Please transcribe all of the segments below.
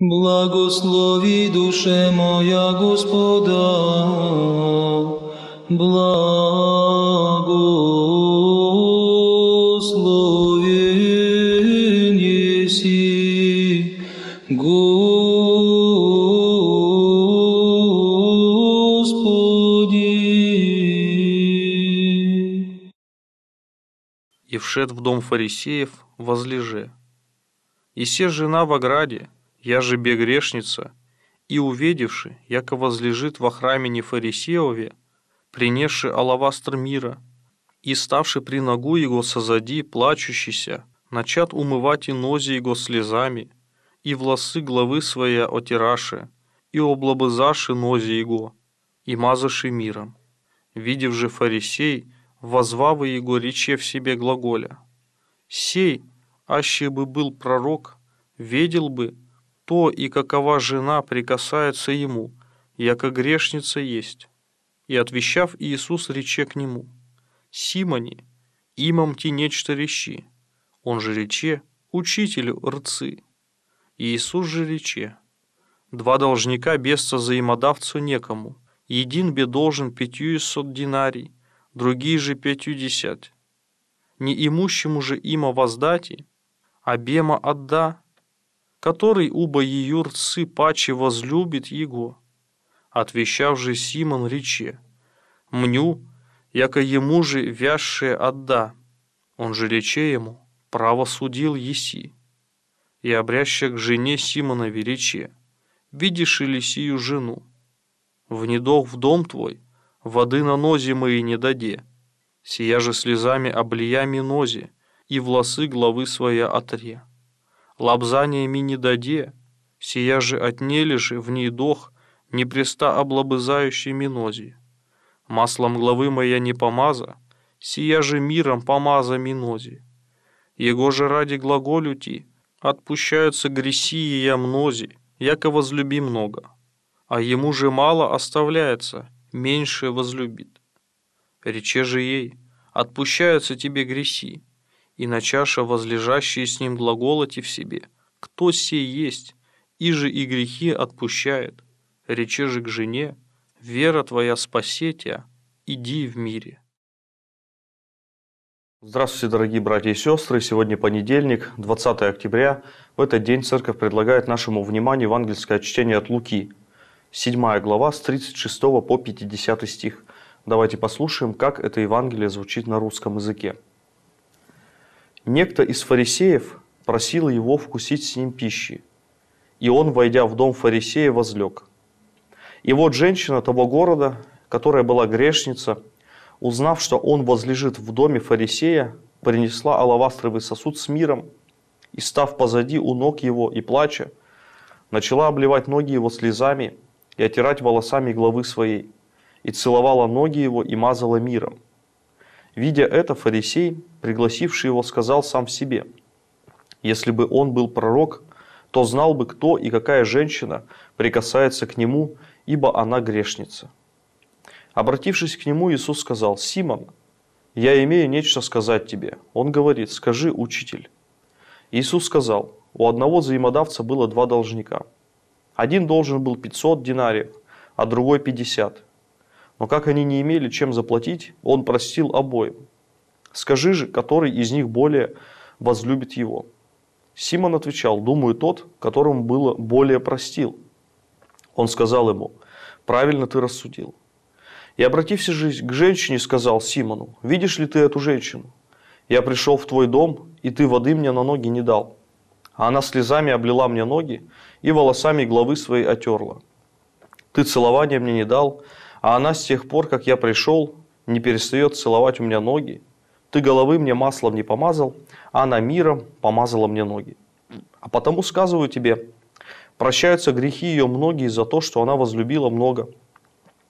Благослови душе моя Господа, благослови неси, Господи. И вшед в дом фарисеев возлеже. И се жена в ограде, я же бегрешница». И, увидевши, яко возлежит во храме Нефарисеове, принесши алавастр мира, и ставши при ногу его созади, плачущийся, начат умывать и нози его слезами, и власы главы своя отираши, и облобызаши нози его, и мазаши миром. Видев же фарисей, возвавы его рече в себе глаголя. «Сей, аще бы был пророк, ведел бы, кто и какова жена прикасается ему, яко грешница есть». И отвещав Иисус рече к нему, «Симони, имам ти нечто речи, он же рече, учителю рцы». Иисус же рече, «Два должника бесца взаимодавцу некому, един бе должен пятью сот динарий, другие же пятью десять. Не имущему же има воздати, а бема отда, который уба еюрцы паче возлюбит его. Отвещав же Симон рече, «Мню, яко ему же вязшее отда, он же рече ему, право судил еси». И обряща к жене Симонове рече, «Видишь ли сию жену? Внедох в дом твой, воды на нозе мои не даде, сия же слезами облиями нозе и власы главы своя отре» лобзаниями не даде, сия же отнелиши в ней дох, непреста облобызающей минози. Маслом главы моя не помаза, сия же миром помаза минози. Его же ради глаголюти отпущаются греси я мнози, яко возлюби много, а ему же мало оставляется, меньше возлюбит. Рече же ей, отпущаются тебе греси, и на чаше возлежащие с ним глаголоти в себе. Кто сей есть? И же и грехи отпущает. Речи же к жене, вера твоя спасетия, иди в мире. Здравствуйте, дорогие братья и сестры! Сегодня понедельник, 20 октября. В этот день Церковь предлагает нашему вниманию евангельское чтение от Луки, 7 глава, с 36 по 50 стих. Давайте послушаем, как это Евангелие звучит на русском языке. Некто из фарисеев просил его вкусить с ним пищи, и он, войдя в дом фарисея, возлег. И вот женщина того города, которая была грешница, узнав, что он возлежит в доме фарисея, принесла алавастровый сосуд с миром, и, став позади у ног его и плача, начала обливать ноги его слезами и отирать волосами главы своей, и целовала ноги его и мазала миром. Видя это, фарисей, пригласивший его, сказал сам себе, «Если бы он был пророк, то знал бы, кто и какая женщина прикасается к нему, ибо она грешница». Обратившись к нему, Иисус сказал, «Симон, я имею нечто сказать тебе». Он говорит, «Скажи, учитель». Иисус сказал, «У одного взаимодавца было два должника. Один должен был 500 динариев, а другой 50. Но как они не имели чем заплатить, он простил обоим. Скажи же, который из них более возлюбит его. Симон отвечал, думаю, тот, которому было более простил. Он сказал ему, правильно ты рассудил. И обратившись к женщине, сказал Симону, видишь ли ты эту женщину? Я пришел в твой дом, и ты воды мне на ноги не дал. А она слезами облила мне ноги и волосами главы своей отерла. Ты целования мне не дал, а она с тех пор, как я пришел, не перестает целовать у меня ноги. Ты головы мне маслом не помазал, а она миром помазала мне ноги. А потому сказываю тебе, прощаются грехи ее многие за то, что она возлюбила много.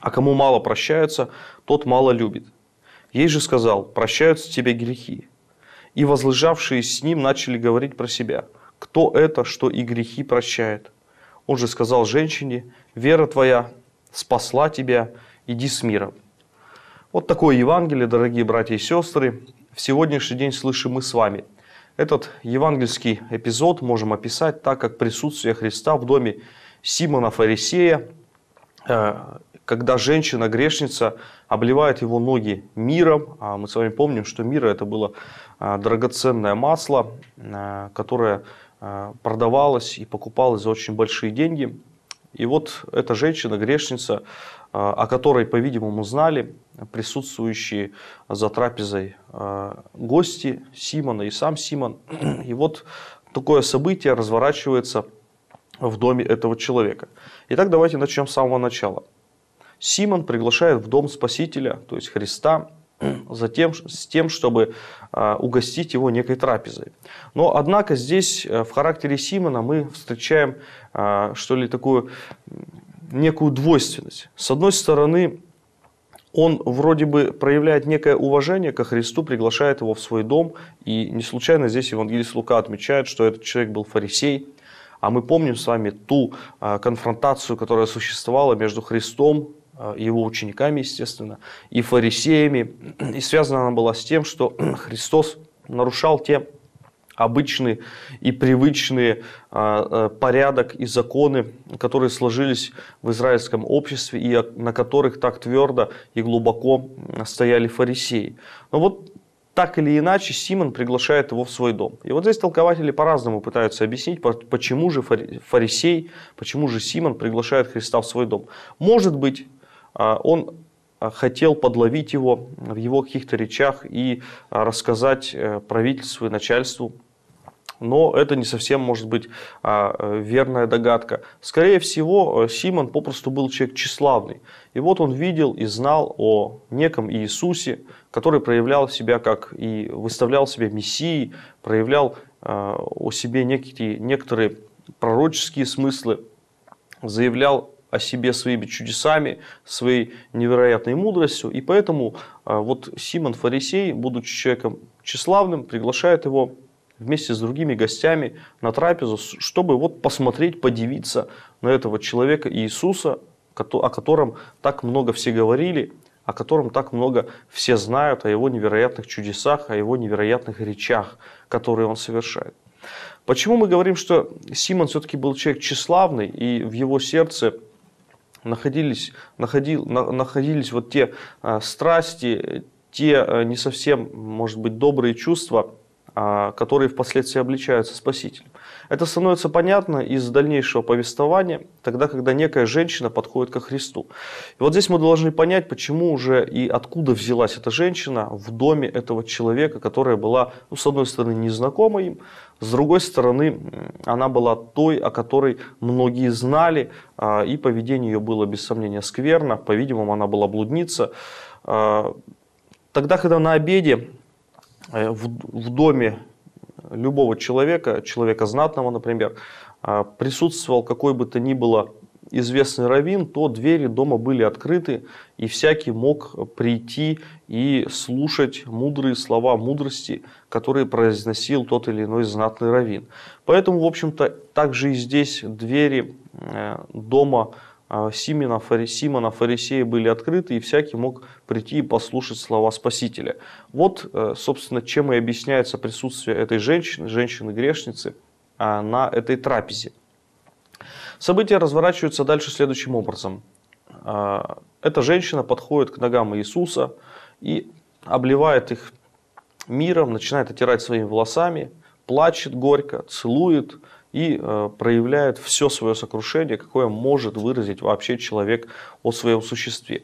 А кому мало прощаются, тот мало любит. Ей же сказал, прощаются тебе грехи. И возлежавшие с ним начали говорить про себя, кто это, что и грехи прощает. Он же сказал женщине, вера твоя спасла тебя, иди с миром. Вот такое Евангелие, дорогие братья и сестры, в сегодняшний день слышим мы с вами. Этот евангельский эпизод можем описать так, как присутствие Христа в доме Симона Фарисея, э, когда женщина-грешница обливает его ноги миром. А мы с вами помним, что мира это было э, драгоценное масло, э, которое продавалось и покупалось за очень большие деньги. И вот эта женщина, грешница, а, о которой, по-видимому, знали присутствующие за трапезой а, гости Симона и сам Симон. И вот такое событие разворачивается в доме этого человека. Итак, давайте начнем с самого начала. Симон приглашает в дом Спасителя, то есть Христа, затем с тем, чтобы а, угостить его некой трапезой. Но, однако, здесь э, в характере Симона мы встречаем, а, что ли, такую некую двойственность. С одной стороны, он вроде бы проявляет некое уважение ко Христу, приглашает его в свой дом, и не случайно здесь евангелист Лука отмечает, что этот человек был фарисей, а мы помним с вами ту а, конфронтацию, которая существовала между Христом а, его учениками, естественно, и фарисеями. И связана она была с тем, что Христос нарушал те обычные и привычные а, а, порядок и законы, которые сложились в израильском обществе и на которых так твердо и глубоко стояли фарисеи. Но вот так или иначе Симон приглашает его в свой дом. И вот здесь толкователи по-разному пытаются объяснить, почему же фарисей, почему же Симон приглашает Христа в свой дом. Может быть, а, он а, хотел подловить его в его каких-то речах и а, рассказать э, правительству и начальству но это не совсем может быть верная догадка. Скорее всего, э, Симон попросту был человек тщеславный. И вот он видел и знал о неком Иисусе, который проявлял себя как и выставлял себя мессией, проявлял а, о себе некие, некоторые пророческие смыслы, заявлял о себе своими чудесами, своей невероятной мудростью. И поэтому а, вот Симон Фарисей, будучи человеком тщеславным, приглашает его вместе с другими гостями на трапезу, чтобы вот посмотреть, подивиться на этого человека Иисуса, о котором так много все говорили, о котором так много все знают, о его невероятных чудесах, о его невероятных речах, которые он совершает. Почему мы говорим, что Симон все-таки был человек тщеславный, и в его сердце – находились, находил, на, находились вот те э, страсти, те э, не совсем, может быть, добрые чувства, э, которые впоследствии обличаются Спасителем. Это становится понятно из дальнейшего повествования, тогда, когда некая женщина подходит ко Христу. И вот здесь мы должны понять, почему уже и откуда взялась эта женщина в доме этого человека, которая была, ну, с одной стороны, незнакома им, с другой стороны, она была той, о которой многие знали, а, и поведение ее было, без сомнения, скверно. По-видимому, она была блудница. А, тогда, когда на обеде э, в доме любого человека, человека знатного, например, а, присутствовал какой бы то ни было известный раввин, то двери дома были открыты, и всякий мог прийти и слушать мудрые слова мудрости, которые произносил тот или иной знатный раввин. Поэтому, в общем-то, также и здесь двери э, дома а Симона, Симона Фарисея были открыты, и всякий мог прийти и послушать слова Спасителя. Вот, э, собственно, чем и объясняется присутствие этой женщины, женщины-грешницы, а, на этой трапезе. События разворачиваются дальше следующим образом. А, эта женщина подходит к ногам Иисуса и обливает их миром, начинает отирать своими волосами, плачет горько, целует – и э, проявляет все свое сокрушение, какое может выразить вообще человек о своем существе.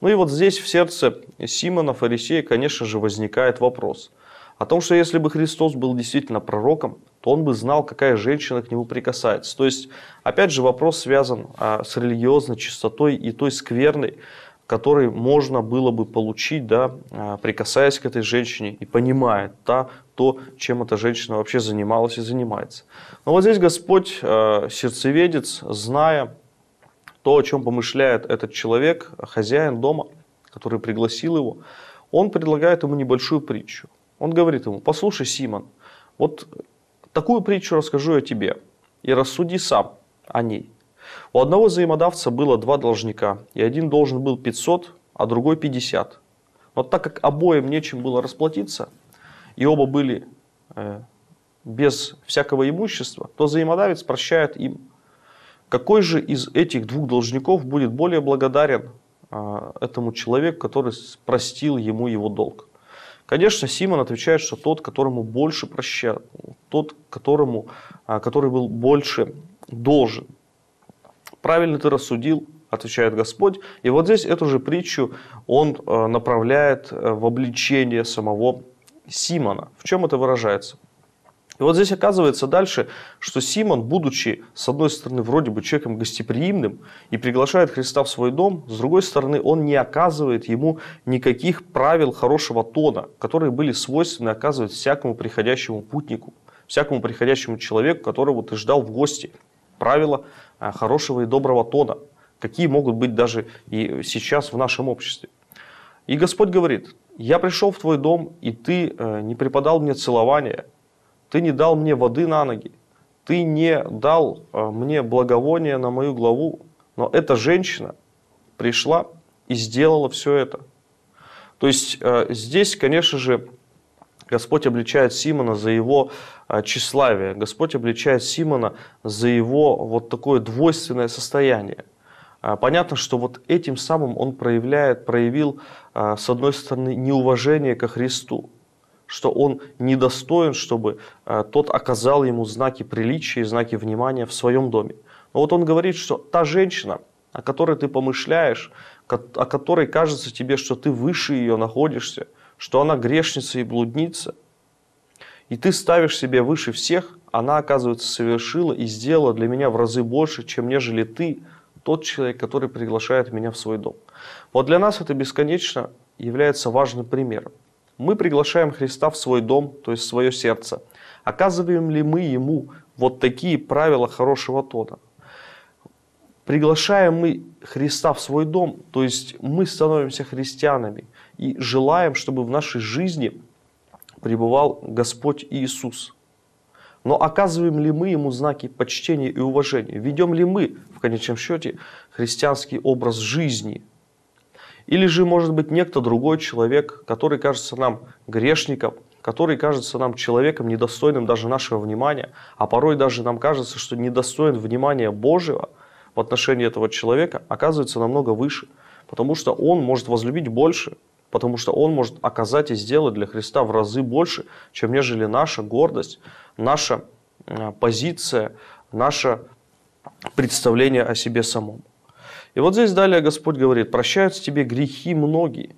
Ну и вот здесь в сердце Симона, фарисея, конечно же, возникает вопрос о том, что если бы Христос был действительно пророком, то он бы знал, какая женщина к нему прикасается. То есть, опять же, вопрос связан а, с религиозной чистотой и той скверной, который можно было бы получить, да, а, прикасаясь к этой женщине и понимая та, то, чем эта женщина вообще занималась и занимается. Но вот здесь Господь, а, сердцеведец, зная то, о чем помышляет этот человек, хозяин дома, который пригласил его, он предлагает ему небольшую притчу. Он говорит ему, послушай, Симон, вот такую притчу расскажу я тебе, и рассуди сам о ней. У одного взаимодавца было два должника, и один должен был 500, а другой 50. Но так как обоим нечем было расплатиться, и оба были э, без всякого имущества, то взаимодавец прощает им. Какой же из этих двух должников будет более благодарен э, этому человеку, который простил ему его долг? Конечно, Симон отвечает, что тот, которому больше прощал, тот, которому, а, который был больше должен правильно ты рассудил, отвечает Господь. И вот здесь эту же притчу он э, направляет э, в обличение самого Симона. В чем это выражается? И вот здесь оказывается дальше, что Симон, будучи, с одной стороны, вроде бы человеком гостеприимным и приглашает Христа в свой дом, с другой стороны, он не оказывает ему никаких правил хорошего тона, которые были свойственны оказывать всякому приходящему путнику, всякому приходящему человеку, которого ты ждал в гости. Правила а, хорошего и доброго тона, какие могут быть даже и сейчас в нашем обществе. И Господь говорит, я пришел в твой дом, и ты э, не преподал мне целования, ты не дал мне воды на ноги, ты не дал э, мне благовония на мою главу, но эта женщина пришла и сделала все это. То есть э, здесь, конечно же, Господь обличает Симона за его а, тщеславие. Господь обличает Симона за его вот такое двойственное состояние. А, понятно, что вот этим самым он проявляет, проявил, а, с одной стороны, неуважение ко Христу, что он недостоин, чтобы тот оказал ему знаки приличия и знаки внимания в своем доме. Но вот он говорит, что та женщина, о которой ты помышляешь, о которой кажется тебе, что ты выше ее находишься – что она грешница и блудница, и ты ставишь себе выше всех, она, оказывается, совершила и сделала для меня в разы больше, чем нежели ты, тот человек, который приглашает меня в свой дом. Вот для нас это бесконечно является важным примером. Мы приглашаем Христа в свой дом, то есть в свое сердце. Оказываем ли мы Ему вот такие правила хорошего тона? Приглашаем мы Христа в свой дом, то есть мы становимся христианами, и желаем, чтобы в нашей жизни пребывал Господь Иисус. Но оказываем ли мы Ему знаки почтения и уважения? Ведем ли мы, в конечном счете, христианский образ жизни? Или же, может быть, некто другой человек, который кажется нам грешником, который кажется нам человеком, недостойным даже нашего внимания, а порой даже нам кажется, что недостоин внимания Божьего в отношении этого человека, оказывается намного выше, потому что он может возлюбить больше, потому что он может оказать и сделать для Христа в разы больше, чем нежели наша гордость, наша э, позиция, наше представление о себе самом. И вот здесь далее Господь говорит, прощаются тебе грехи многие,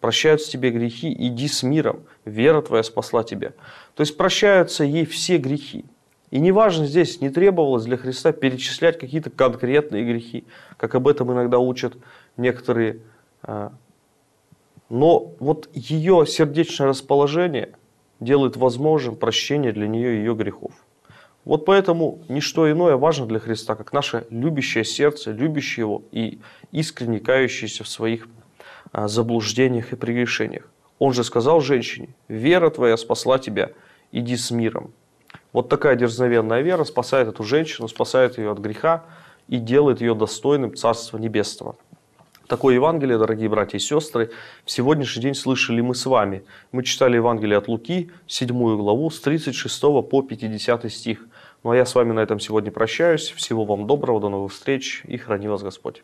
прощаются тебе грехи, иди с миром, вера твоя спасла тебя. То есть прощаются ей все грехи. И неважно здесь, не требовалось для Христа перечислять какие-то конкретные грехи, как об этом иногда учат некоторые э, но вот ее сердечное расположение делает возможным прощение для нее ее грехов. Вот поэтому ничто иное важно для Христа, как наше любящее сердце, любящее Его и искренне кающееся в своих а, заблуждениях и прегрешениях. Он же сказал женщине, вера твоя спасла тебя, иди с миром. Вот такая дерзновенная вера спасает эту женщину, спасает ее от греха и делает ее достойным Царства Небесного. Такое Евангелие, дорогие братья и сестры, в сегодняшний день слышали мы с вами. Мы читали Евангелие от Луки, 7 главу, с 36 по 50 стих. Ну а я с вами на этом сегодня прощаюсь. Всего вам доброго, до новых встреч и храни вас Господь.